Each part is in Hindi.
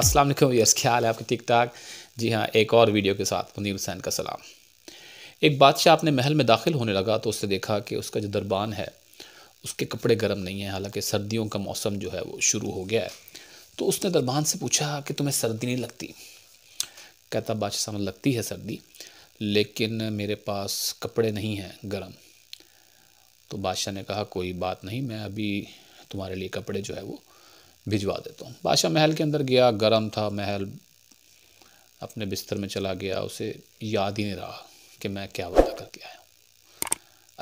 अस्सलाम वालेकुम यस ख्याल है आपके ठीक ठाक जी हाँ एक और वीडियो के साथ मुनीर हुसैन का सलाम एक बादशाह अपने महल में दाखिल होने लगा तो उसने देखा कि उसका जो दरबान है उसके कपड़े गर्म नहीं हैं हालांकि सर्दियों का मौसम जो है वो शुरू हो गया है तो उसने दरबान से पूछा कि तुम्हें सर्दी नहीं लगती कहता बादशाह साहब लगती है सर्दी लेकिन मेरे पास कपड़े नहीं हैं गर्म तो बादशाह ने कहा कोई बात नहीं मैं अभी तुम्हारे लिए कपड़े जो है वो भिजवा देता हूँ बादशाह महल के अंदर गया गर्म था महल अपने बिस्तर में चला गया उसे याद ही नहीं रहा कि मैं क्या वादा करके आया हूँ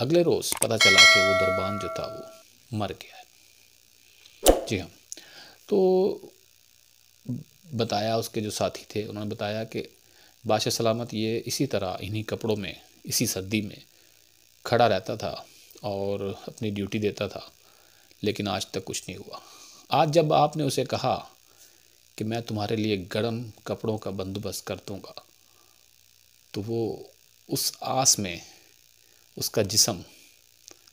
अगले रोज़ पता चला कि वो दरबान जो था वो मर गया है जी हाँ तो बताया उसके जो साथी थे उन्होंने बताया कि बादशाह सलामत ये इसी तरह इन्हीं कपड़ों में इसी सर्दी में खड़ा रहता था और अपनी ड्यूटी देता था लेकिन आज तक कुछ नहीं हुआ आज जब आपने उसे कहा कि मैं तुम्हारे लिए गर्म कपड़ों का बंदोबस्त कर दूँगा तो वो उस आस में उसका जिसम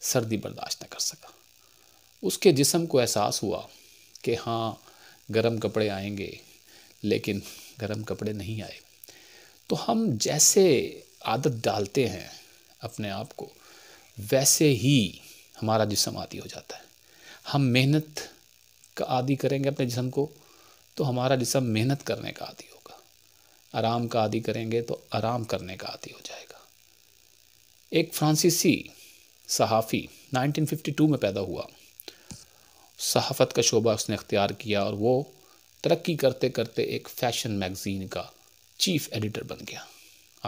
सर्दी बर्दाश्त न कर सका उसके जिसम को एहसास हुआ कि हाँ गर्म कपड़े आएंगे लेकिन गर्म कपड़े नहीं आए तो हम जैसे आदत डालते हैं अपने आप को वैसे ही हमारा जिसम आदि हो जाता है हम मेहनत का आदि करेंगे अपने जिसम को तो हमारा जिसम मेहनत करने का आदि होगा आराम का आदि करेंगे तो आराम करने का आदि हो जाएगा एक फ्रांसीसी सहाफ़ी 1952 में पैदा हुआ सहाफ़त का शोबा उसने अख्तियार किया और वो तरक्की करते करते एक फ़ैशन मैगज़ीन का चीफ़ एडिटर बन गया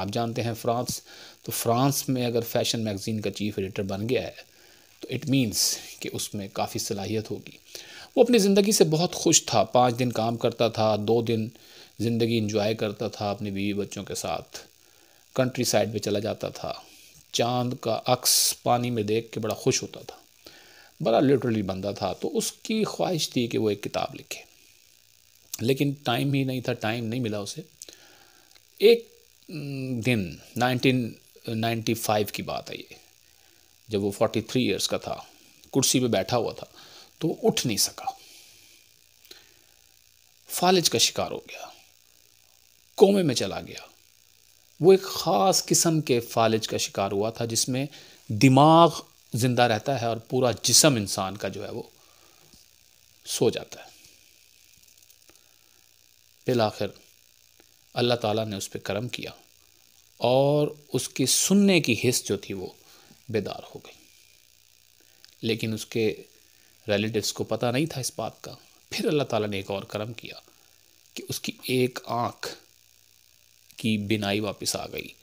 आप जानते हैं फ्रांस तो फ्रांस में अगर फ़ैशन मैगज़ीन का चीफ़ एडिटर बन गया है तो इट मीन्स कि उसमें काफ़ी सलाहियत होगी वो अपनी ज़िंदगी से बहुत खुश था पाँच दिन काम करता था दो दिन ज़िंदगी इंजॉय करता था अपने बीवी बच्चों के साथ कंट्री साइड पर चला जाता था चांद का अक्स पानी में देख के बड़ा खुश होता था बड़ा लिटरली बंदा था तो उसकी ख्वाहिश थी कि वो एक किताब लिखे लेकिन टाइम ही नहीं था टाइम नहीं मिला उसे एक दिन 1995 की बात है ये जब वो फोर्टी थ्री ईयर्स का था कुर्सी पे बैठा हुआ था तो वो उठ नहीं सका फालिज का शिकार हो गया कोमे में चला गया वो एक ख़ास किस्म के फालिज का शिकार हुआ था जिसमें दिमाग ज़िंदा रहता है और पूरा जिसम इंसान का जो है वो सो जाता है फिर आखिर अल्लाह ताला ने उस पर करम किया और उसकी सुनने की हिस्स जो थी वो बेदार हो गई लेकिन उसके रिलेटिव्स को पता नहीं था इस बात का फिर अल्लाह ताला ने एक और करम किया कि उसकी एक आँख की बिनाई वापस आ गई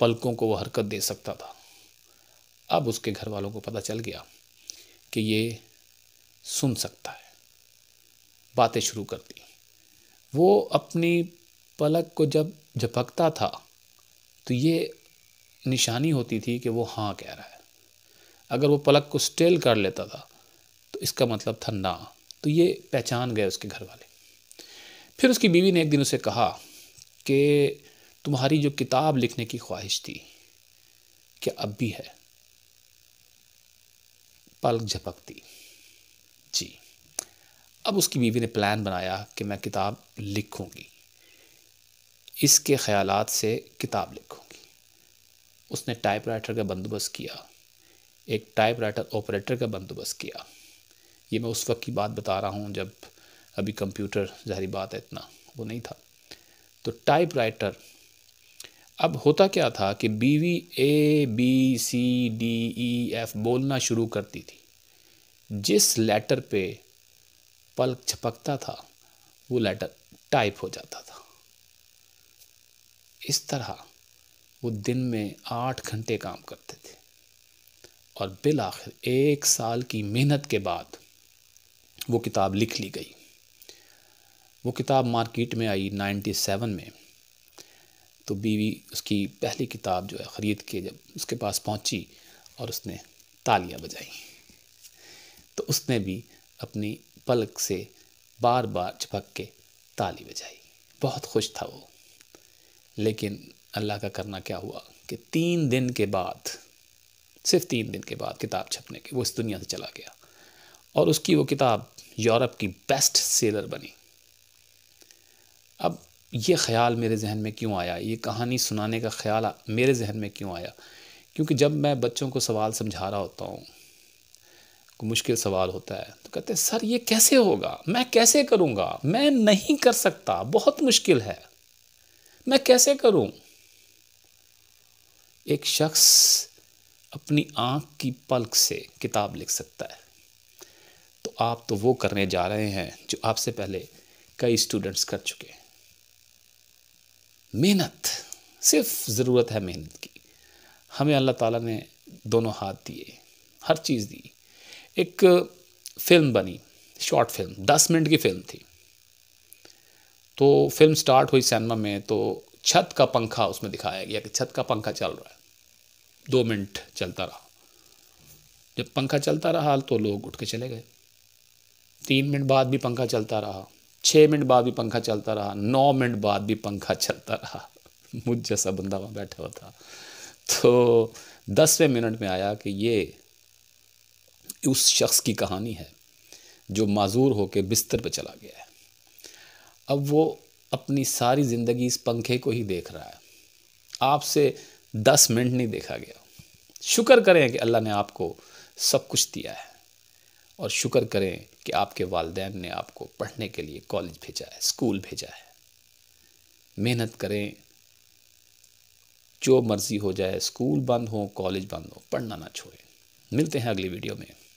पलकों को वह हरकत दे सकता था अब उसके घर वालों को पता चल गया कि ये सुन सकता है बातें शुरू कर दी वो अपनी पलक को जब झपकता था तो ये निशानी होती थी कि वो हाँ कह रहा है अगर वो पलक को स्टेल कर लेता था तो इसका मतलब था ना तो ये पहचान गए उसके घर वाले फिर उसकी बीवी ने एक दिन उसे कहा कि तुम्हारी जो किताब लिखने की ख्वाहिश थी क्या अब भी है पलक झपकती जी अब उसकी बीवी ने प्लान बनाया कि मैं किताब लिखूंगी इसके ख्यालात से किताब लिखूँ उसने टाइपराइटर का बंदोबस्त किया एक टाइपराइटर ऑपरेटर का बंदोबस्त किया ये मैं उस वक्त की बात बता रहा हूँ जब अभी कंप्यूटर जहरी बात है इतना वो नहीं था तो टाइपराइटर अब होता क्या था कि बीवी A B C D E F बोलना शुरू करती थी जिस लेटर पे पलक छपकता था वो लेटर टाइप हो जाता था इस तरह वो दिन में आठ घंटे काम करते थे और बिल आखिर एक साल की मेहनत के बाद वो किताब लिख ली गई वो किताब मार्केट में आई 97 में तो बीवी उसकी पहली किताब जो है ख़रीद के जब उसके पास पहुंची और उसने तालियां बजाई तो उसने भी अपनी पलक से बार बार चिपक के ताली बजाई बहुत खुश था वो लेकिन अल्लाह का करना क्या हुआ कि तीन दिन के बाद सिर्फ तीन दिन के बाद किताब छपने के वो इस दुनिया से चला गया और उसकी वो किताब यूरोप की बेस्ट सेलर बनी अब ये ख्याल मेरे जहन में क्यों आया ये कहानी सुनाने का ख्याल मेरे जहन में क्यों आया क्योंकि जब मैं बच्चों को सवाल समझा रहा होता हूँ मुश्किल सवाल होता है तो कहते हैं सर ये कैसे होगा मैं कैसे करूँगा मैं नहीं कर सकता बहुत मुश्किल है मैं कैसे करूँ एक शख्स अपनी आँख की पलक से किताब लिख सकता है तो आप तो वो करने जा रहे हैं जो आपसे पहले कई स्टूडेंट्स कर चुके हैं मेहनत सिर्फ ज़रूरत है मेहनत की हमें अल्लाह ताला ने दोनों हाथ दिए हर चीज़ दी एक फिल्म बनी शॉर्ट फिल्म दस मिनट की फिल्म थी तो फिल्म स्टार्ट हुई सिनेमा में तो छत का पंखा उसमें दिखाया गया कि छत का पंखा चल रहा है दो मिनट चलता रहा जब पंखा चलता रहा तो लोग उठ के चले गए तीन मिनट बाद भी पंखा चलता रहा छः मिनट बाद भी पंखा चलता रहा नौ मिनट बाद भी पंखा चलता रहा मुझ जैसा बंदा वहाँ बैठा हुआ था तो दसवें मिनट में आया कि ये उस शख्स की कहानी है जो माजूर होकर बिस्तर पर चला गया है अब वो अपनी सारी ज़िंदगी इस पंखे को ही देख रहा है आपसे दस मिनट नहीं देखा गया शुक्र करें कि अल्लाह ने आपको सब कुछ दिया है और शुक्र करें कि आपके वालदेन ने आपको पढ़ने के लिए कॉलेज भेजा है स्कूल भेजा है मेहनत करें जो मर्ज़ी हो जाए स्कूल बंद हो कॉलेज बंद हो पढ़ना ना छोड़ें मिलते हैं अगली वीडियो में